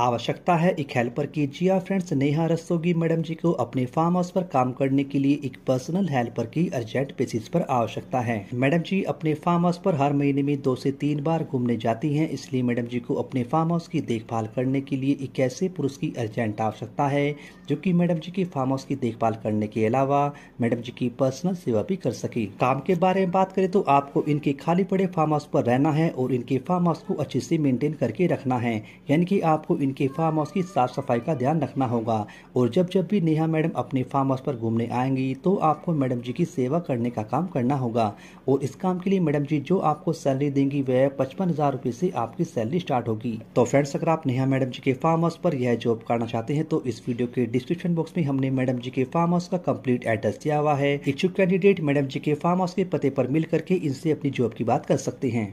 आवश्यकता है एक हेल्पर की जिया फ्रेंड्स नेहा रसोगी मैडम जी को अपने फार्म हाउस पर काम करने के लिए एक पर्सनल हेल्पर की अर्जेंट बेसिस पर आवश्यकता है मैडम जी अपने फार्म हाउस पर हर महीने में दो से तीन बार घूमने जाती हैं इसलिए मैडम जी को अपने फार्म हाउस की देखभाल करने के लिए एक ऐसे पुरुष की अर्जेंट आवश्यकता है जो की मैडम जी की फार्म हाउस की देखभाल करने के अलावा मैडम जी की पर्सनल सेवा भी कर सके काम के बारे में बात करें तो आपको इनके खाली पड़े फार्म हाउस पर रहना है और इनके फार्म हाउस को अच्छे से मेंटेन करके रखना है यानी की आपको इनके फार्म हाउस की साफ सफाई का ध्यान रखना होगा और जब जब भी नेहा मैडम अपने फार्म हाउस पर घूमने आएंगी तो आपको मैडम जी की सेवा करने का काम करना होगा और इस काम के लिए मैडम जी जो आपको सैलरी देंगी वह पचपन हज़ार रूपए से आपकी सैलरी स्टार्ट होगी तो फ्रेंड्स अगर आप नेहा मैडम जी के फार्म हाउस पर यह जॉब करना चाहते हैं तो इस वीडियो के डिस्क्रिप्शन बॉक्स में हमने मैडम जी के फार्म हाउस का कम्प्लीट एड्रेस दिया हुआ है इच्छुक कैंडिडेट मैडम जी के फार्म हाउस के पते पर मिल करके इनसे अपनी जॉब की बात कर सकते हैं